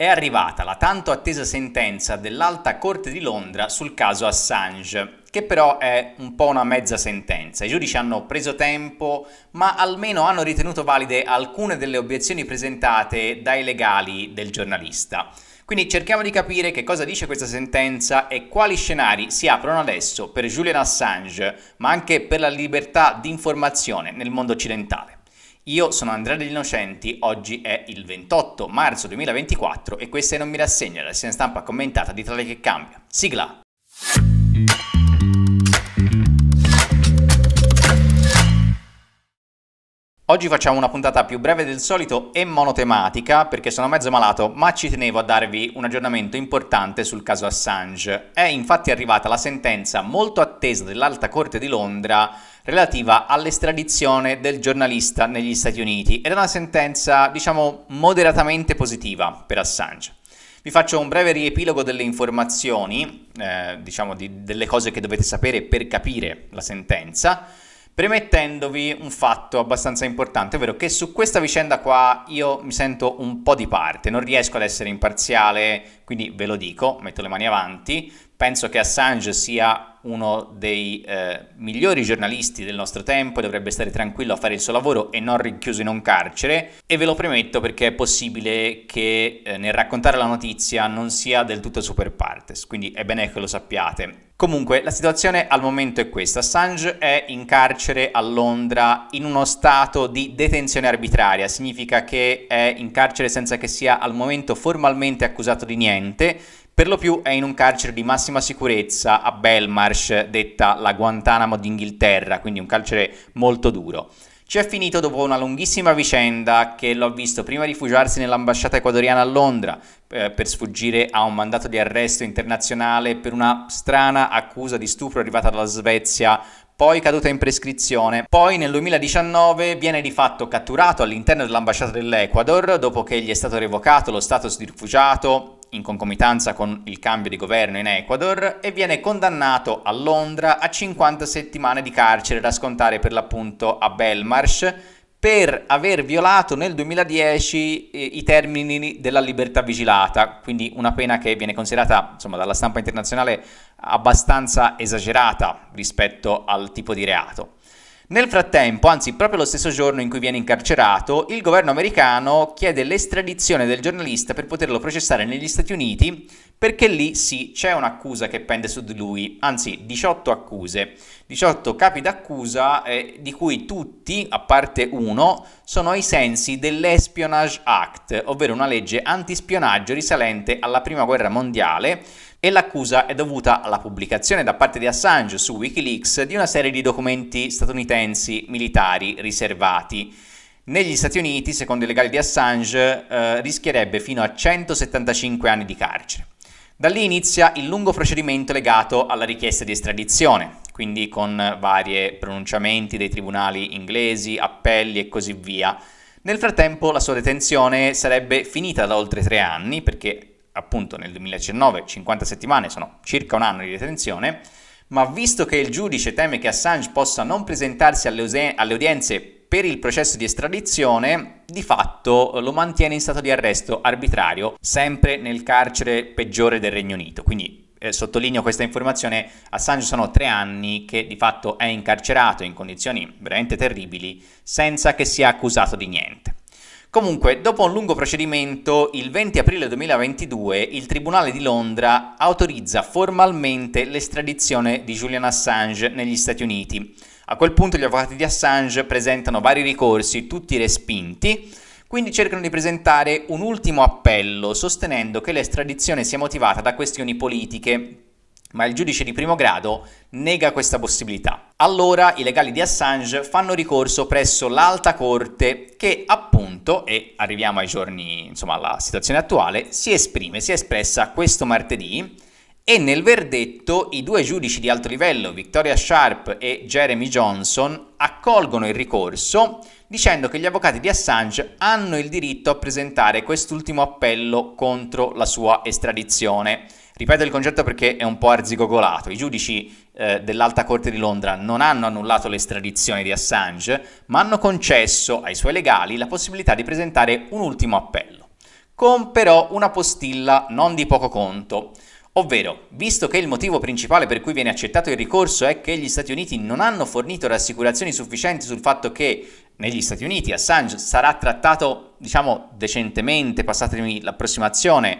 È arrivata la tanto attesa sentenza dell'Alta Corte di Londra sul caso Assange, che però è un po' una mezza sentenza. I giudici hanno preso tempo, ma almeno hanno ritenuto valide alcune delle obiezioni presentate dai legali del giornalista. Quindi cerchiamo di capire che cosa dice questa sentenza e quali scenari si aprono adesso per Julian Assange, ma anche per la libertà di informazione nel mondo occidentale. Io sono Andrea degli Innocenti, oggi è il 28 marzo 2024 e questa è Non mi rassegna, la scena stampa commentata di Tra che cambia. Sigla! Oggi facciamo una puntata più breve del solito e monotematica perché sono mezzo malato, ma ci tenevo a darvi un aggiornamento importante sul caso Assange. È infatti arrivata la sentenza molto attesa dell'Alta Corte di Londra relativa all'estradizione del giornalista negli Stati Uniti ed è una sentenza, diciamo, moderatamente positiva per Assange. Vi faccio un breve riepilogo delle informazioni, eh, diciamo di, delle cose che dovete sapere per capire la sentenza, premettendovi un fatto abbastanza importante, ovvero che su questa vicenda qua io mi sento un po' di parte, non riesco ad essere imparziale, quindi ve lo dico, metto le mani avanti, penso che Assange sia uno dei eh, migliori giornalisti del nostro tempo, dovrebbe stare tranquillo a fare il suo lavoro e non rinchiuso in un carcere e ve lo premetto perché è possibile che eh, nel raccontare la notizia non sia del tutto super partes, quindi è bene che lo sappiate. Comunque la situazione al momento è questa, Assange è in carcere a Londra in uno stato di detenzione arbitraria, significa che è in carcere senza che sia al momento formalmente accusato di niente, per lo più è in un carcere di massima sicurezza a Belmarsh, detta la Guantanamo d'Inghilterra, quindi un carcere molto duro. Ci è finito dopo una lunghissima vicenda che l'ho visto prima rifugiarsi nell'ambasciata ecuadoriana a Londra eh, per sfuggire a un mandato di arresto internazionale per una strana accusa di stupro arrivata dalla Svezia poi caduta in prescrizione. Poi nel 2019 viene di fatto catturato all'interno dell'ambasciata dell'Ecuador dopo che gli è stato revocato lo status di rifugiato in concomitanza con il cambio di governo in Ecuador e viene condannato a Londra a 50 settimane di carcere da scontare per l'appunto a Belmarsh per aver violato nel 2010 eh, i termini della libertà vigilata, quindi una pena che viene considerata insomma, dalla stampa internazionale abbastanza esagerata rispetto al tipo di reato. Nel frattempo, anzi proprio lo stesso giorno in cui viene incarcerato, il governo americano chiede l'estradizione del giornalista per poterlo processare negli Stati Uniti perché lì sì c'è un'accusa che pende su di lui, anzi 18 accuse, 18 capi d'accusa eh, di cui tutti, a parte uno, sono ai sensi dell'Espionage Act, ovvero una legge antispionaggio risalente alla Prima Guerra Mondiale e l'accusa è dovuta alla pubblicazione da parte di Assange su Wikileaks di una serie di documenti statunitensi militari riservati. Negli Stati Uniti, secondo i legali di Assange, eh, rischierebbe fino a 175 anni di carcere. Da lì inizia il lungo procedimento legato alla richiesta di estradizione, quindi con vari pronunciamenti dei tribunali inglesi, appelli e così via. Nel frattempo la sua detenzione sarebbe finita da oltre tre anni perché appunto nel 2019 50 settimane sono circa un anno di detenzione, ma visto che il giudice teme che Assange possa non presentarsi alle, alle udienze per il processo di estradizione, di fatto lo mantiene in stato di arresto arbitrario, sempre nel carcere peggiore del Regno Unito. Quindi eh, sottolineo questa informazione, Assange sono tre anni che di fatto è incarcerato in condizioni veramente terribili senza che sia accusato di niente. Comunque, dopo un lungo procedimento, il 20 aprile 2022 il Tribunale di Londra autorizza formalmente l'estradizione di Julian Assange negli Stati Uniti. A quel punto gli avvocati di Assange presentano vari ricorsi, tutti respinti, quindi cercano di presentare un ultimo appello sostenendo che l'estradizione sia motivata da questioni politiche ma il giudice di primo grado nega questa possibilità. Allora i legali di Assange fanno ricorso presso l'alta corte che appunto, e arriviamo ai giorni, insomma alla situazione attuale, si esprime, si è espressa questo martedì e nel verdetto i due giudici di alto livello, Victoria Sharp e Jeremy Johnson, accolgono il ricorso dicendo che gli avvocati di Assange hanno il diritto a presentare quest'ultimo appello contro la sua estradizione Ripeto il concetto perché è un po' arzigogolato. I giudici eh, dell'Alta Corte di Londra non hanno annullato l'estradizione di Assange, ma hanno concesso ai suoi legali la possibilità di presentare un ultimo appello, con però una postilla non di poco conto. Ovvero, visto che il motivo principale per cui viene accettato il ricorso è che gli Stati Uniti non hanno fornito rassicurazioni sufficienti sul fatto che negli Stati Uniti Assange sarà trattato, diciamo, decentemente, passatemi l'approssimazione,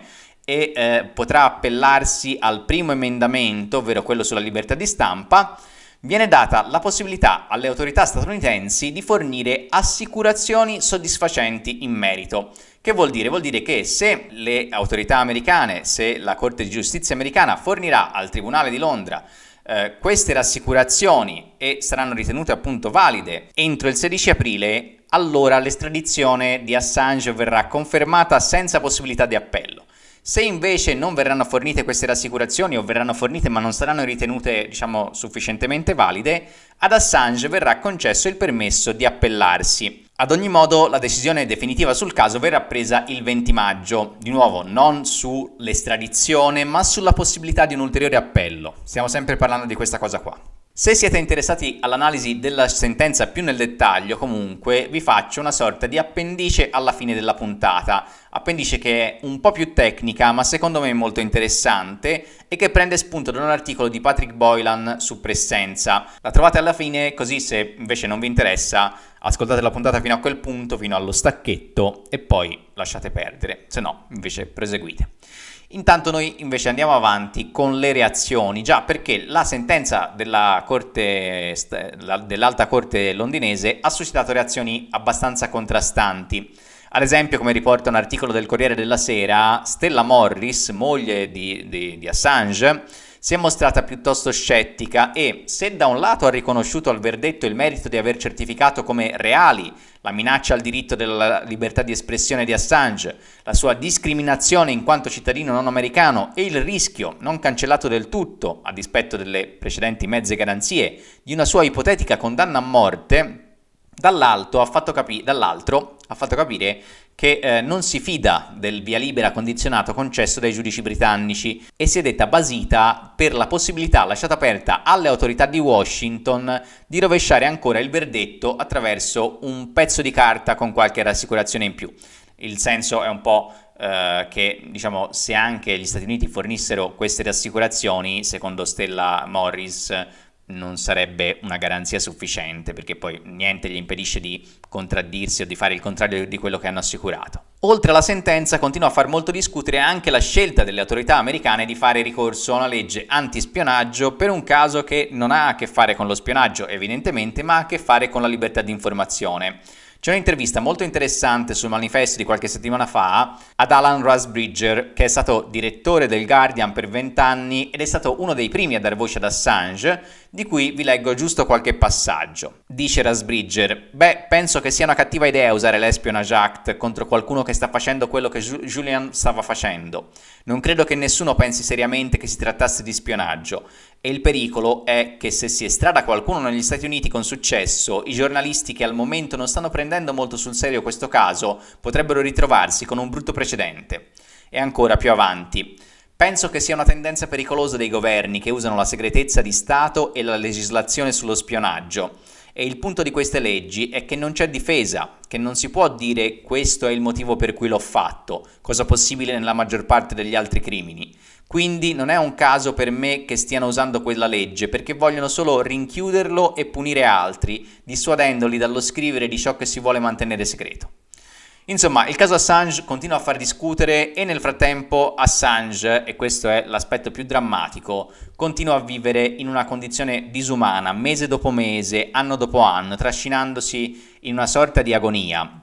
e eh, potrà appellarsi al primo emendamento, ovvero quello sulla libertà di stampa, viene data la possibilità alle autorità statunitensi di fornire assicurazioni soddisfacenti in merito. Che vuol dire? Vuol dire che se le autorità americane, se la Corte di Giustizia americana fornirà al Tribunale di Londra eh, queste rassicurazioni e saranno ritenute appunto valide entro il 16 aprile, allora l'estradizione di Assange verrà confermata senza possibilità di appello. Se invece non verranno fornite queste rassicurazioni o verranno fornite ma non saranno ritenute diciamo, sufficientemente valide, ad Assange verrà concesso il permesso di appellarsi. Ad ogni modo la decisione definitiva sul caso verrà presa il 20 maggio, di nuovo non sull'estradizione ma sulla possibilità di un ulteriore appello. Stiamo sempre parlando di questa cosa qua. Se siete interessati all'analisi della sentenza più nel dettaglio, comunque, vi faccio una sorta di appendice alla fine della puntata. Appendice che è un po' più tecnica, ma secondo me molto interessante e che prende spunto da un articolo di Patrick Boylan su Presenza. La trovate alla fine, così se invece non vi interessa, ascoltate la puntata fino a quel punto, fino allo stacchetto e poi lasciate perdere, se no invece proseguite. Intanto noi invece andiamo avanti con le reazioni, già perché la sentenza della corte, dell'alta corte londinese ha suscitato reazioni abbastanza contrastanti. Ad esempio, come riporta un articolo del Corriere della Sera, Stella Morris, moglie di, di, di Assange, si è mostrata piuttosto scettica e, se da un lato ha riconosciuto al verdetto il merito di aver certificato come reali la minaccia al diritto della libertà di espressione di Assange, la sua discriminazione in quanto cittadino non americano e il rischio, non cancellato del tutto, a dispetto delle precedenti mezze garanzie, di una sua ipotetica condanna a morte, dall'altro ha fatto capire che eh, non si fida del via libera condizionato concesso dai giudici britannici e si è detta basita per la possibilità lasciata aperta alle autorità di Washington di rovesciare ancora il verdetto attraverso un pezzo di carta con qualche rassicurazione in più. Il senso è un po' eh, che diciamo se anche gli Stati Uniti fornissero queste rassicurazioni, secondo Stella Morris, non sarebbe una garanzia sufficiente perché poi niente gli impedisce di contraddirsi o di fare il contrario di quello che hanno assicurato. Oltre alla sentenza continua a far molto discutere anche la scelta delle autorità americane di fare ricorso a una legge antispionaggio per un caso che non ha a che fare con lo spionaggio evidentemente ma ha a che fare con la libertà di informazione. C'è un'intervista molto interessante sul manifesto di qualche settimana fa ad Alan Rusbridger, che è stato direttore del Guardian per vent'anni ed è stato uno dei primi a dar voce ad Assange di cui vi leggo giusto qualche passaggio. Dice Rasbridger, beh, penso che sia una cattiva idea usare l'Espionage Act contro qualcuno che sta facendo quello che Julian stava facendo. Non credo che nessuno pensi seriamente che si trattasse di spionaggio e il pericolo è che se si estrada qualcuno negli Stati Uniti con successo, i giornalisti che al momento non stanno prendendo molto sul serio questo caso potrebbero ritrovarsi con un brutto precedente. E ancora più avanti. Penso che sia una tendenza pericolosa dei governi che usano la segretezza di Stato e la legislazione sullo spionaggio. E il punto di queste leggi è che non c'è difesa, che non si può dire questo è il motivo per cui l'ho fatto, cosa possibile nella maggior parte degli altri crimini. Quindi non è un caso per me che stiano usando quella legge, perché vogliono solo rinchiuderlo e punire altri, dissuadendoli dallo scrivere di ciò che si vuole mantenere segreto. Insomma, il caso Assange continua a far discutere e nel frattempo Assange, e questo è l'aspetto più drammatico, continua a vivere in una condizione disumana, mese dopo mese, anno dopo anno, trascinandosi in una sorta di agonia.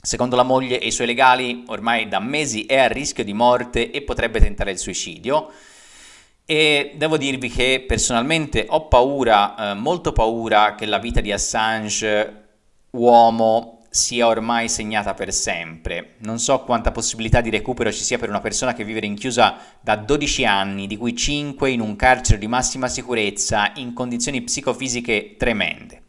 Secondo la moglie e i suoi legali, ormai da mesi è a rischio di morte e potrebbe tentare il suicidio. E devo dirvi che personalmente ho paura, eh, molto paura, che la vita di Assange, uomo, sia ormai segnata per sempre. Non so quanta possibilità di recupero ci sia per una persona che vive rinchiusa da 12 anni, di cui 5 in un carcere di massima sicurezza, in condizioni psicofisiche tremende.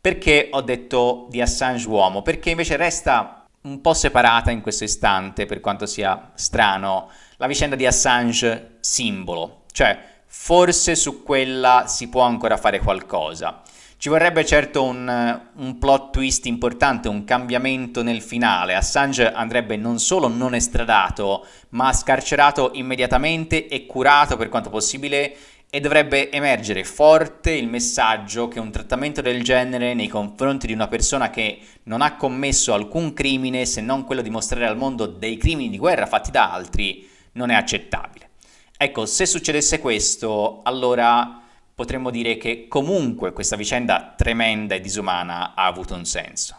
Perché ho detto di Assange uomo? Perché invece resta un po' separata in questo istante, per quanto sia strano, la vicenda di Assange simbolo. Cioè, forse su quella si può ancora fare qualcosa. Ci vorrebbe certo un, un, plot twist importante, un cambiamento nel finale. Assange andrebbe non solo non estradato, ma scarcerato immediatamente e curato per quanto possibile e dovrebbe emergere forte il messaggio che un trattamento del genere nei confronti di una persona che non ha commesso alcun crimine se non quello di mostrare al mondo dei crimini di guerra fatti da altri non è accettabile. Ecco, se succedesse questo, allora potremmo dire che comunque questa vicenda tremenda e disumana ha avuto un senso.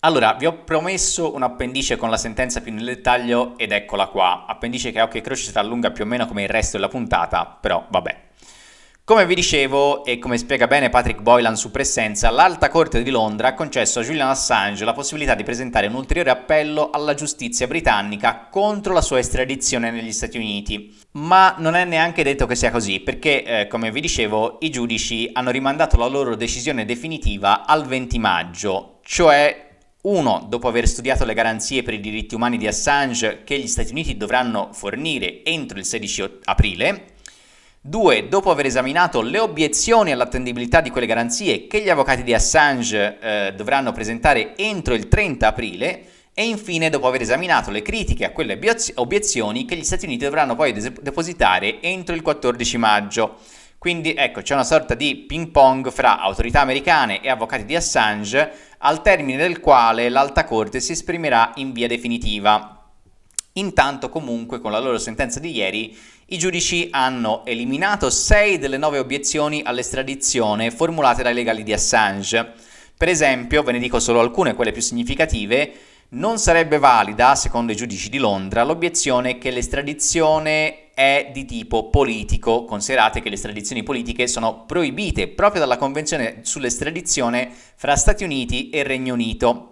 Allora, vi ho promesso un appendice con la sentenza più nel dettaglio ed eccola qua. Appendice che a occhio e croce si allunga più o meno come il resto della puntata, però vabbè. Come vi dicevo e come spiega bene Patrick Boylan su Presenza, l'Alta Corte di Londra ha concesso a Julian Assange la possibilità di presentare un ulteriore appello alla giustizia britannica contro la sua estradizione negli Stati Uniti. Ma non è neanche detto che sia così, perché eh, come vi dicevo i giudici hanno rimandato la loro decisione definitiva al 20 maggio, cioè uno, dopo aver studiato le garanzie per i diritti umani di Assange che gli Stati Uniti dovranno fornire entro il 16 aprile, 2. Dopo aver esaminato le obiezioni all'attendibilità di quelle garanzie che gli avvocati di Assange eh, dovranno presentare entro il 30 aprile, e infine dopo aver esaminato le critiche a quelle obiezioni che gli Stati Uniti dovranno poi depositare entro il 14 maggio. Quindi ecco, c'è una sorta di ping pong fra autorità americane e avvocati di Assange, al termine del quale l'alta corte si esprimerà in via definitiva. Intanto comunque con la loro sentenza di ieri i giudici hanno eliminato 6 delle 9 obiezioni all'estradizione formulate dai legali di Assange. Per esempio, ve ne dico solo alcune, quelle più significative, non sarebbe valida, secondo i giudici di Londra, l'obiezione che l'estradizione è di tipo politico, considerate che le estradizioni politiche sono proibite proprio dalla Convenzione sull'estradizione fra Stati Uniti e Regno Unito.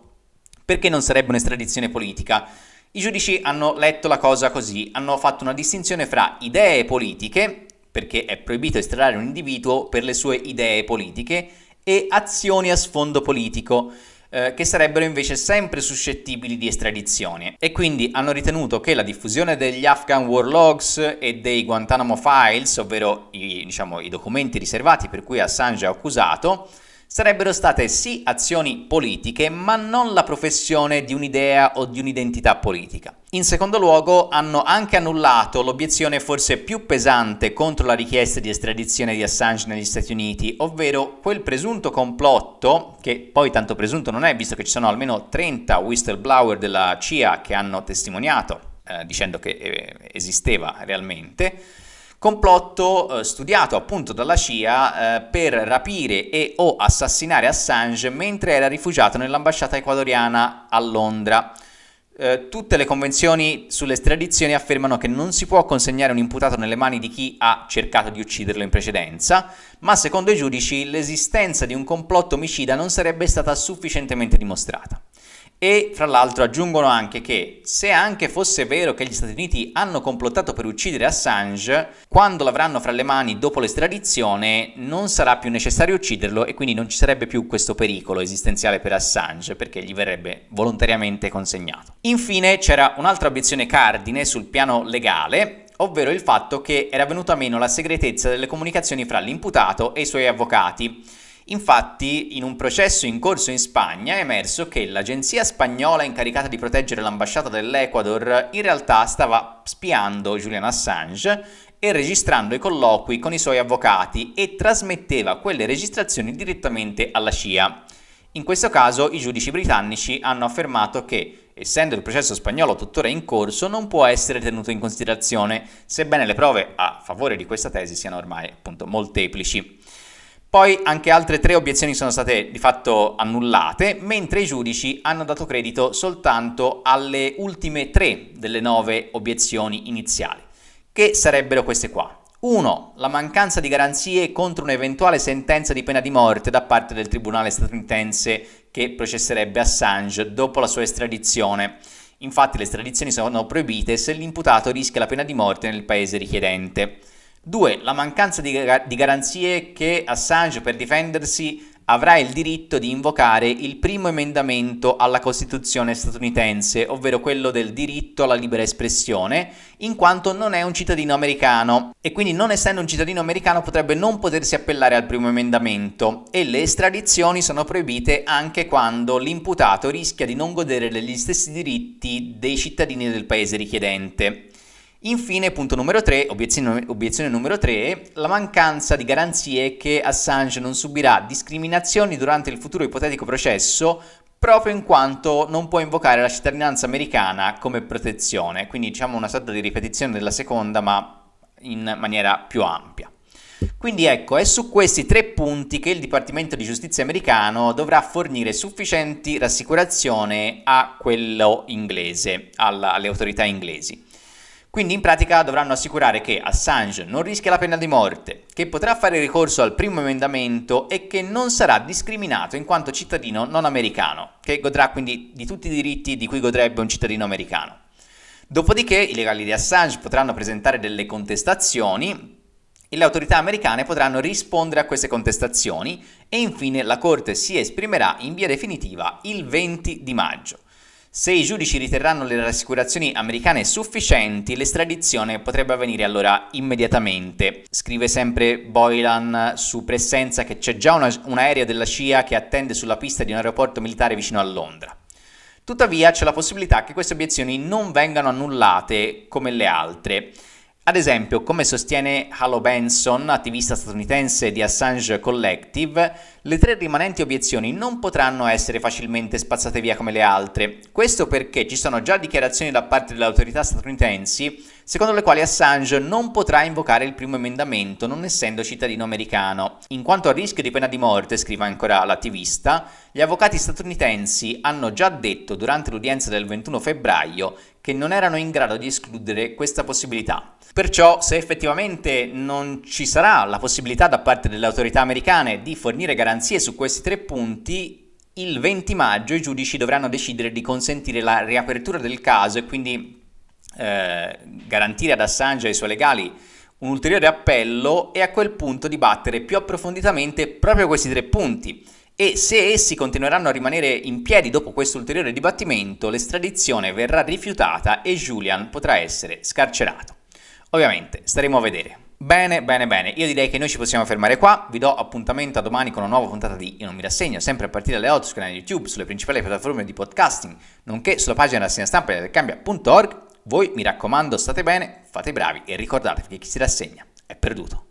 Perché non sarebbe un'estradizione politica? I giudici hanno letto la cosa così, hanno fatto una distinzione fra idee politiche, perché è proibito estrarre un individuo per le sue idee politiche, e azioni a sfondo politico, eh, che sarebbero invece sempre suscettibili di estradizione. E quindi hanno ritenuto che la diffusione degli Afghan War Logs e dei Guantanamo Files, ovvero i, diciamo, i documenti riservati per cui Assange è accusato, sarebbero state sì azioni politiche, ma non la professione di un'idea o di un'identità politica. In secondo luogo, hanno anche annullato l'obiezione forse più pesante contro la richiesta di estradizione di Assange negli Stati Uniti, ovvero quel presunto complotto, che poi tanto presunto non è, visto che ci sono almeno 30 whistleblower della CIA che hanno testimoniato eh, dicendo che eh, esisteva realmente, complotto eh, studiato appunto dalla CIA eh, per rapire e o assassinare Assange mentre era rifugiato nell'ambasciata ecuadoriana a Londra. Eh, tutte le convenzioni sull'estradizione affermano che non si può consegnare un imputato nelle mani di chi ha cercato di ucciderlo in precedenza, ma secondo i giudici l'esistenza di un complotto omicida non sarebbe stata sufficientemente dimostrata. E fra l'altro aggiungono anche che se anche fosse vero che gli Stati Uniti hanno complottato per uccidere Assange, quando l'avranno fra le mani dopo l'estradizione non sarà più necessario ucciderlo e quindi non ci sarebbe più questo pericolo esistenziale per Assange perché gli verrebbe volontariamente consegnato. Infine c'era un'altra obiezione cardine sul piano legale ovvero il fatto che era venuta meno la segretezza delle comunicazioni fra l'imputato e i suoi avvocati. Infatti, in un processo in corso in Spagna è emerso che l'agenzia spagnola incaricata di proteggere l'ambasciata dell'Ecuador in realtà stava spiando Julian Assange e registrando i colloqui con i suoi avvocati e trasmetteva quelle registrazioni direttamente alla CIA. In questo caso i giudici britannici hanno affermato che, essendo il processo spagnolo tuttora in corso, non può essere tenuto in considerazione, sebbene le prove a favore di questa tesi siano ormai appunto molteplici. Poi anche altre tre obiezioni sono state di fatto annullate, mentre i giudici hanno dato credito soltanto alle ultime tre delle nove obiezioni iniziali, che sarebbero queste qua. 1. La mancanza di garanzie contro un'eventuale sentenza di pena di morte da parte del tribunale statunitense che processerebbe Assange dopo la sua estradizione. Infatti le estradizioni sono proibite se l'imputato rischia la pena di morte nel paese richiedente. 2. La mancanza di, di garanzie che Assange per difendersi avrà il diritto di invocare il primo emendamento alla Costituzione statunitense, ovvero quello del diritto alla libera espressione, in quanto non è un cittadino americano e quindi non essendo un cittadino americano potrebbe non potersi appellare al primo emendamento e le estradizioni sono proibite anche quando l'imputato rischia di non godere degli stessi diritti dei cittadini del paese richiedente. Infine, punto numero 3, obiezione, obiezione, numero 3, la mancanza di garanzie che Assange non subirà discriminazioni durante il futuro ipotetico processo proprio in quanto non può invocare la cittadinanza americana come protezione, quindi diciamo una sorta di ripetizione della seconda ma in maniera più ampia. Quindi ecco, è su questi tre punti che il Dipartimento di Giustizia americano dovrà fornire sufficienti rassicurazioni a quello inglese, alla, alle autorità inglesi. Quindi in pratica dovranno assicurare che Assange non rischia la pena di morte, che potrà fare ricorso al primo emendamento e che non sarà discriminato in quanto cittadino non americano, che godrà quindi di tutti i diritti di cui godrebbe un cittadino americano. Dopodiché i legali di Assange potranno presentare delle contestazioni e le autorità americane potranno rispondere a queste contestazioni e infine la Corte si esprimerà in via definitiva il 20 di maggio. Se i giudici riterranno le rassicurazioni americane sufficienti, l'estradizione potrebbe avvenire allora immediatamente. Scrive sempre Boylan su Presenza che c'è già una, aereo della CIA che attende sulla pista di un aeroporto militare vicino a Londra. Tuttavia c'è la possibilità che queste obiezioni non vengano annullate come le altre. Ad esempio, come sostiene Halo Benson, attivista statunitense di Assange Collective, le tre rimanenti obiezioni non potranno essere facilmente spazzate via come le altre, questo perché ci sono già dichiarazioni da parte delle autorità statunitensi secondo le quali Assange non potrà invocare il primo emendamento non essendo cittadino americano. In quanto a rischio di pena di morte, scrive ancora l'attivista, gli avvocati statunitensi hanno già detto durante l'udienza del 21 febbraio che non erano in grado di escludere questa possibilità. Perciò, se effettivamente non ci sarà la possibilità da parte delle autorità americane di fornire garanzie garanzie su questi tre punti, il 20 maggio i giudici dovranno decidere di consentire la riapertura del caso e quindi eh, garantire ad Assange e ai suoi legali un ulteriore appello e a quel punto dibattere più approfonditamente proprio questi tre punti. E se essi continueranno a rimanere in piedi dopo questo ulteriore dibattimento, l'estradizione verrà rifiutata e Julian potrà essere scarcerato. Ovviamente staremo a vedere. Bene, bene, bene. Io direi che noi ci possiamo fermare qua. Vi do appuntamento a domani con una nuova puntata di Io non mi rassegno, sempre a partire dalle 8 sul canale YouTube, sulle principali piattaforme di podcasting, nonché sulla pagina rassegna stampa di cambia.org. Voi mi raccomando, state bene, fate i bravi e ricordatevi che chi si rassegna è perduto.